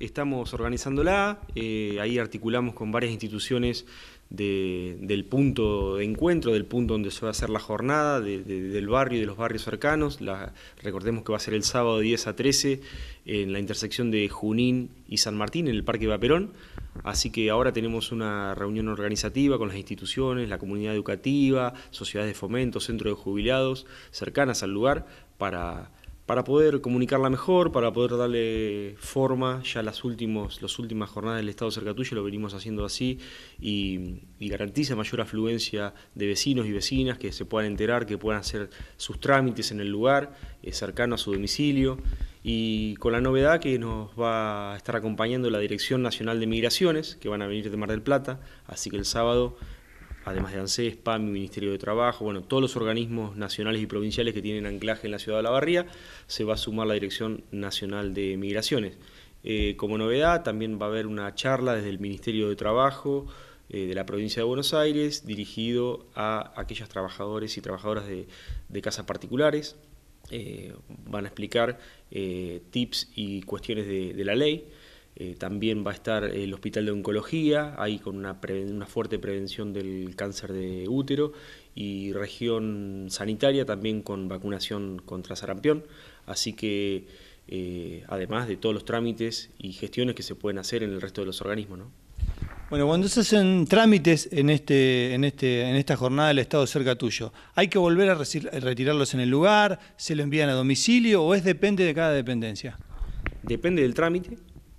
Estamos organizándola, eh, ahí articulamos con varias instituciones del punto de encuentro, del punto donde se va a hacer la jornada, del barrio y de los barrios cercanos. recordemos que va a ser el sábado 10 a 13 en la intersección de Junín y San Martín, en el Parque Vaperón. Así que ahora tenemos una reunión organizativa con las instituciones, la comunidad educativa, sociedades de fomento, centro de jubilados cercanas al lugar para para poder comunicarla mejor, para poder darle forma. Ya las, últimos, las últimas jornadas del Estado cerca tuyo lo venimos haciendo así y, garantiza mayor afluencia de vecinos y vecinas que se puedan enterar, que puedan hacer sus trámites en el lugar, eh, cercano a su domicilio. Y con la novedad que nos va a estar acompañando la Dirección Nacional de Migraciones, que van a venir de Mar del Plata, así que el sábado además de ANSES, mi Ministerio de Trabajo, bueno, todos los organismos nacionales y provinciales que tienen anclaje en la ciudad de La Barría, se va a sumar la Dirección Nacional de Migraciones. Eh, como novedad, también va a haber una charla desde el Ministerio de Trabajo eh, de la provincia de Buenos Aires, dirigido a aquellos trabajadores y trabajadoras de, casas particulares. Eh, van a explicar tips y cuestiones de la ley. Eh, también va a estar el Hospital de Oncología, ahí con una, una, fuerte prevención del cáncer de útero, y región sanitaria también con vacunación contra sarampión. Así que, eh, además de todos los trámites y gestiones que se pueden hacer en el resto de los organismos. ¿no? Bueno, cuando se hacen trámites en, este, en, este, en esta jornada del Estado cerca tuyo, ¿hay que volver a retirarlos en el lugar? ¿Se lo envían a domicilio o es depende de cada dependencia? Depende del trámite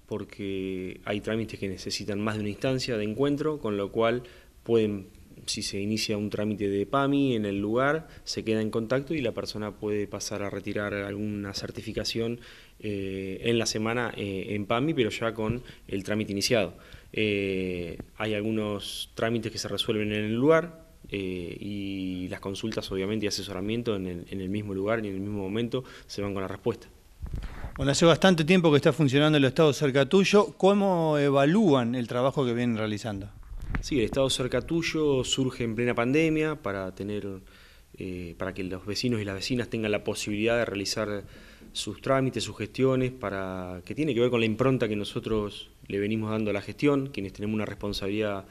porque hay trámites que necesitan más de una instancia de encuentro, con lo cual pueden, si se inicia un trámite de PAMI en el lugar, se queda en contacto y la persona puede pasar a retirar alguna certificación eh, en la semana eh, en PAMI, pero ya con el trámite iniciado. Eh, hay algunos trámites que se resuelven en el lugar, y las consultas obviamente y asesoramiento en en el mismo lugar y en el mismo momento se van con la respuesta. Bueno, hace bastante tiempo que está funcionando el Estado cerca tuyo. ¿Cómo evalúan el trabajo que vienen realizando? Sí, el Estado cerca tuyo surge en plena pandemia para tener, eh, para que los vecinos y las vecinas tengan la posibilidad de realizar sus trámites, sus gestiones, para que tiene que ver con la impronta que nosotros le venimos dando a la gestión, quienes tenemos una responsabilidad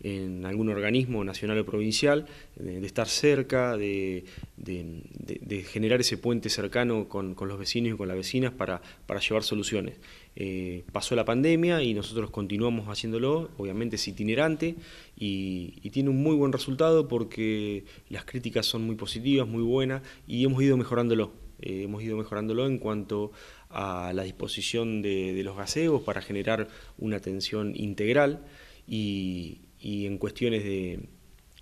en algún organismo nacional o provincial, de, estar cerca, de de, generar ese puente cercano con, los vecinos y con las vecinas para, para llevar soluciones. Eh, pasó la pandemia y nosotros continuamos haciéndolo, obviamente es itinerante y, tiene un muy buen resultado porque las críticas son muy positivas, muy buenas y hemos ido mejorándolo. Eh, hemos ido mejorándolo en cuanto a la disposición de, los gaseos para generar una atención integral y, y en cuestiones de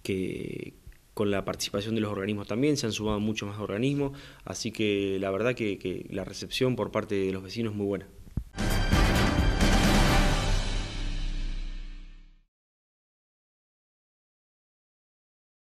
que, con la participación de los organismos también, se han sumado muchos más organismos, así que la verdad que, la recepción por parte de los vecinos es muy buena.